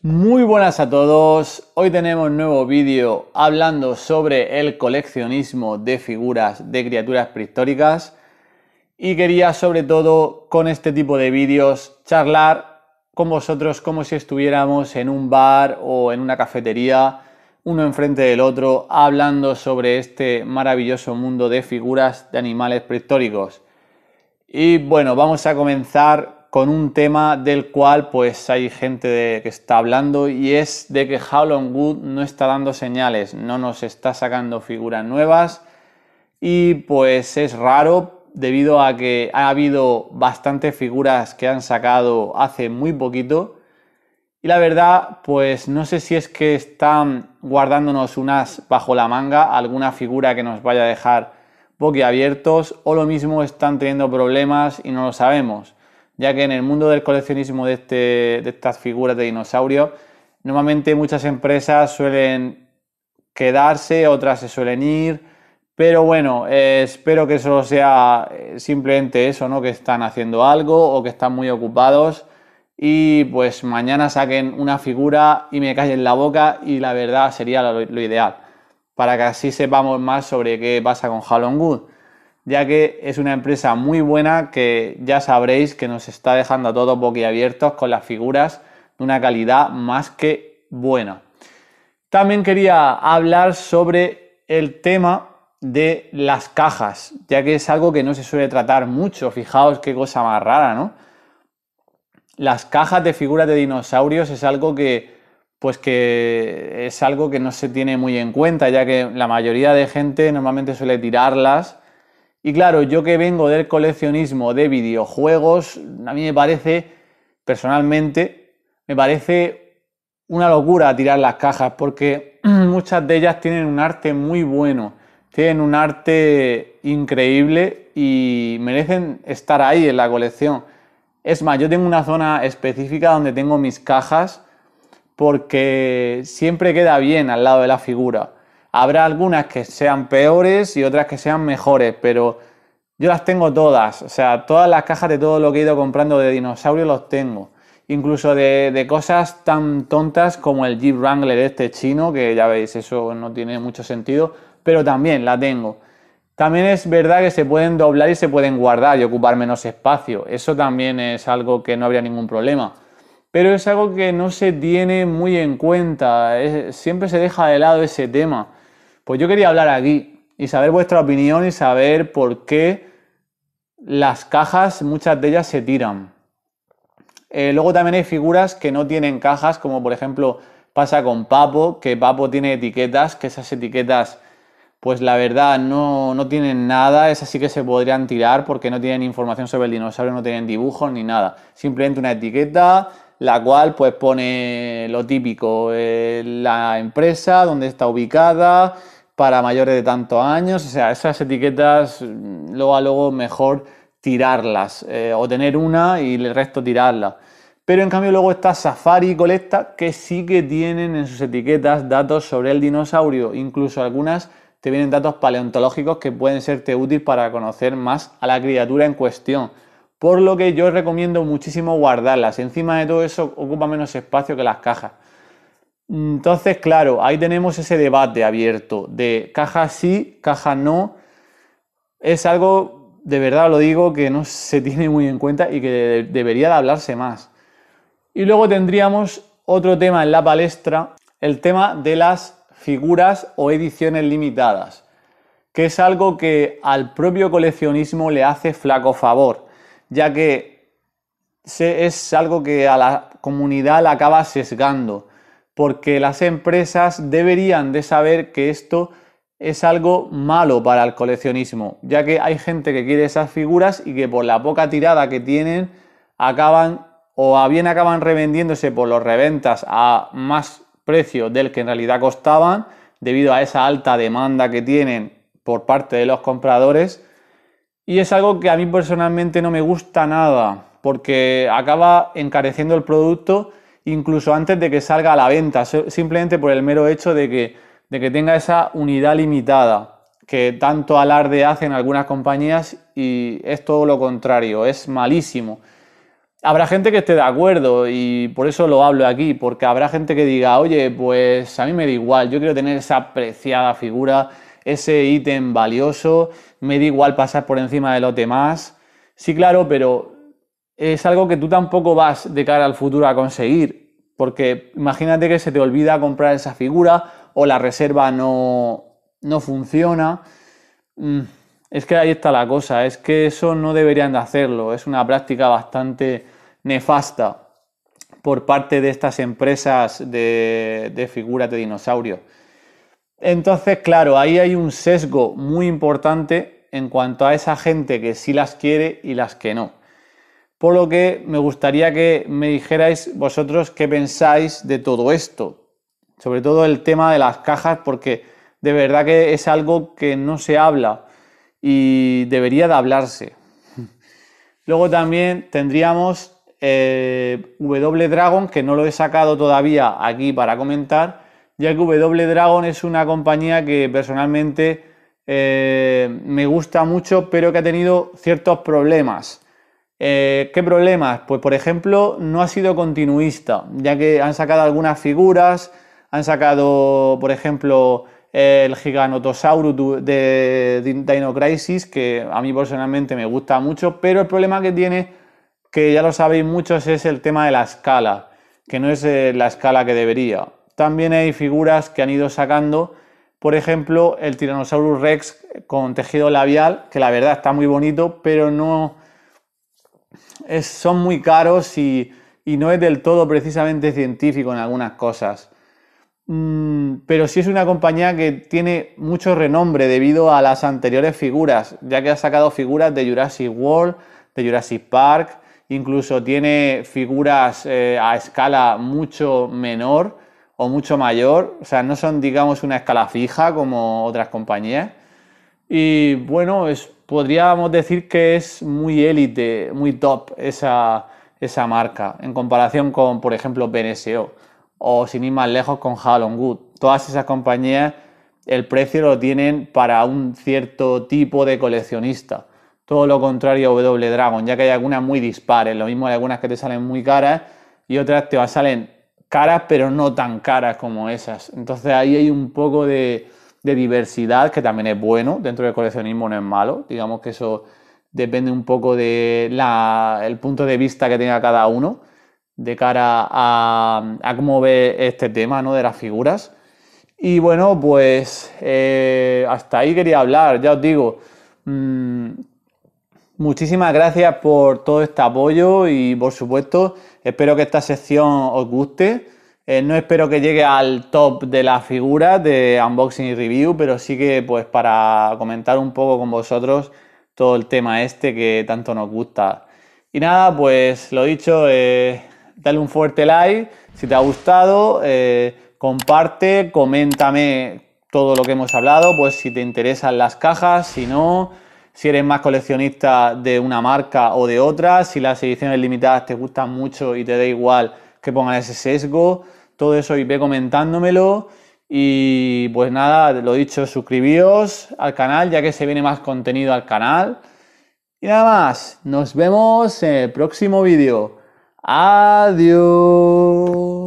Muy buenas a todos, hoy tenemos un nuevo vídeo hablando sobre el coleccionismo de figuras de criaturas prehistóricas y quería sobre todo con este tipo de vídeos charlar con vosotros como si estuviéramos en un bar o en una cafetería, uno enfrente del otro, hablando sobre este maravilloso mundo de figuras de animales prehistóricos. Y bueno, vamos a comenzar con un tema del cual pues hay gente que está hablando y es de que Howlon Wood no está dando señales, no nos está sacando figuras nuevas y pues es raro debido a que ha habido bastantes figuras que han sacado hace muy poquito y la verdad pues no sé si es que están guardándonos unas bajo la manga, alguna figura que nos vaya a dejar boquiabiertos o lo mismo están teniendo problemas y no lo sabemos ya que en el mundo del coleccionismo este, de, estas figuras de dinosaurios, normalmente muchas empresas suelen quedarse, otras se suelen ir, pero bueno, eh, espero que eso sea eh, simplemente eso, ¿no? Que están haciendo algo o que están muy ocupados y pues mañana saquen una figura y me callen la boca y la verdad sería lo, ideal, para que así sepamos más sobre qué pasa con Halloween ya que es una empresa muy buena que ya sabréis que nos está dejando a todos boquiabiertos con las figuras de una calidad más que buena. También quería hablar sobre el tema de las cajas, ya que es algo que no se suele tratar mucho. Fijaos qué cosa más rara, ¿no? Las cajas de figuras de dinosaurios es algo que, pues que es algo que no se tiene muy en cuenta, ya que la mayoría de gente normalmente suele tirarlas y claro, yo que vengo del coleccionismo de videojuegos, a mí me parece, personalmente, me parece una locura tirar las cajas porque muchas de ellas tienen un arte muy bueno, tienen un arte increíble y merecen estar ahí en la colección. Es más, yo tengo una zona específica donde tengo mis cajas porque siempre queda bien al lado de la figura. Habrá algunas que sean peores y otras que sean mejores, pero yo las tengo todas. O sea, todas las cajas de todo lo que he ido comprando de dinosaurios los tengo. Incluso de, cosas tan tontas como el Jeep Wrangler este chino, que ya veis, eso no tiene mucho sentido, pero también la tengo. También es verdad que se pueden doblar y se pueden guardar y ocupar menos espacio. Eso también es algo que no habría ningún problema pero es algo que no se tiene muy en cuenta, siempre se deja de lado ese tema. Pues yo quería hablar aquí y saber vuestra opinión y saber por qué las cajas, muchas de ellas se tiran. Eh, luego también hay figuras que no tienen cajas, como por ejemplo pasa con Papo, que Papo tiene etiquetas, que esas etiquetas, pues la verdad no, tienen nada, esas sí que se podrían tirar porque no tienen información sobre el dinosaurio, no tienen dibujos ni nada. Simplemente una etiqueta, la cual pues pone lo típico, eh, la empresa, dónde está ubicada, para mayores de tantos años. O sea, esas etiquetas mm, luego a luego mejor tirarlas eh, o tener una y el resto tirarlas. Pero en cambio luego está Safari y Colecta que sí que tienen en sus etiquetas datos sobre el dinosaurio. Incluso algunas te vienen datos paleontológicos que pueden serte útil para conocer más a la criatura en cuestión. Por lo que yo recomiendo muchísimo guardarlas. Encima de todo eso ocupa menos espacio que las cajas. Entonces, claro, ahí tenemos ese debate abierto de caja sí, caja no. Es algo, de verdad lo digo, que no se tiene muy en cuenta y que debería de hablarse más. Y luego tendríamos otro tema en la palestra, el tema de las figuras o ediciones limitadas, que es algo que al propio coleccionismo le hace flaco favor, ya que es algo que a la comunidad la acaba sesgando porque las empresas deberían de saber que esto es algo malo para el coleccionismo, ya que hay gente que quiere esas figuras y que por la poca tirada que tienen acaban o bien acaban revendiéndose por los reventas a más precio del que en realidad costaban debido a esa alta demanda que tienen por parte de los compradores y es algo que a mí personalmente no me gusta nada porque acaba encareciendo el producto incluso antes de que salga a la venta, simplemente por el mero hecho de que, tenga esa unidad limitada que tanto alarde hacen algunas compañías y es todo lo contrario, es malísimo. Habrá gente que esté de acuerdo y por eso lo hablo aquí, porque habrá gente que diga, oye, pues a mí me da igual, yo quiero tener esa preciada figura, ese ítem valioso, me da igual pasar por encima de los demás. Sí, claro, pero es algo que tú tampoco vas de cara al futuro a conseguir, porque imagínate que se te olvida comprar esa figura o la reserva no, no funciona. Mm, es que ahí está la cosa, es que eso no deberían de hacerlo, es una práctica bastante nefasta por parte de estas empresas de, de figuras de dinosaurios. Entonces, claro, ahí hay un sesgo muy importante en cuanto a esa gente que sí las quiere y las que no. Por lo que me gustaría que me dijerais vosotros qué pensáis de todo esto. Sobre todo el tema de las cajas, porque de verdad que es algo que no se habla y debería de hablarse. Luego también tendríamos eh, W Dragon, que no lo he sacado todavía aquí para comentar, ya que W Dragon es una compañía que personalmente eh, me gusta mucho, pero que ha tenido ciertos problemas. Eh, ¿Qué problemas? Pues por ejemplo, no ha sido continuista, ya que han sacado algunas figuras, han sacado, por ejemplo, el Giganotosaurus de Dino Crisis, que a mí personalmente me gusta mucho, pero el problema que tiene, que ya lo sabéis muchos, es el tema de la escala, que no es eh, la escala que debería. También hay figuras que han ido sacando, por ejemplo, el Tyrannosaurus Rex con tejido labial, que la verdad está muy bonito, pero no son muy caros y, no es del todo precisamente científico en algunas cosas. Mm, pero sí es una compañía que tiene mucho renombre debido a las anteriores figuras, ya que ha sacado figuras de Jurassic World, de Jurassic Park, incluso tiene figuras eh, a escala mucho menor o mucho mayor, o sea, no son digamos una escala fija como otras compañías. Y bueno, es podríamos decir que es muy élite, muy top esa, esa marca, en comparación con, por ejemplo, BNSO o sin ir más lejos con Hall Good. Todas esas compañías el precio lo tienen para un cierto tipo de coleccionista. Todo lo contrario a W Dragon, ya que hay algunas muy dispares. Lo mismo hay algunas que te salen muy caras y otras te salen caras, pero no tan caras como esas. Entonces ahí hay un poco de, de diversidad, que también es bueno, dentro del coleccionismo no es malo, digamos que eso depende un poco del punto de vista que tenga cada uno de cara a, a, cómo ve este tema ¿no? de las figuras. Y bueno, pues eh, hasta ahí quería hablar, ya os digo, mm, muchísimas gracias por todo este apoyo y por supuesto espero que esta sección os guste. Eh, no espero que llegue al top de las figuras de unboxing y review, pero sí que pues para comentar un poco con vosotros todo el tema este que tanto nos gusta. Y nada, pues lo dicho, eh, dale un fuerte like si te ha gustado, eh, comparte, coméntame todo lo que hemos hablado, pues si te interesan las cajas, si no, si eres más coleccionista de una marca o de otra, si las ediciones limitadas te gustan mucho y te da igual que pongan ese sesgo todo eso y ve comentándomelo. Y pues nada, lo dicho, suscribíos al canal ya que se viene más contenido al canal. Y nada más, nos vemos en el próximo vídeo. Adiós.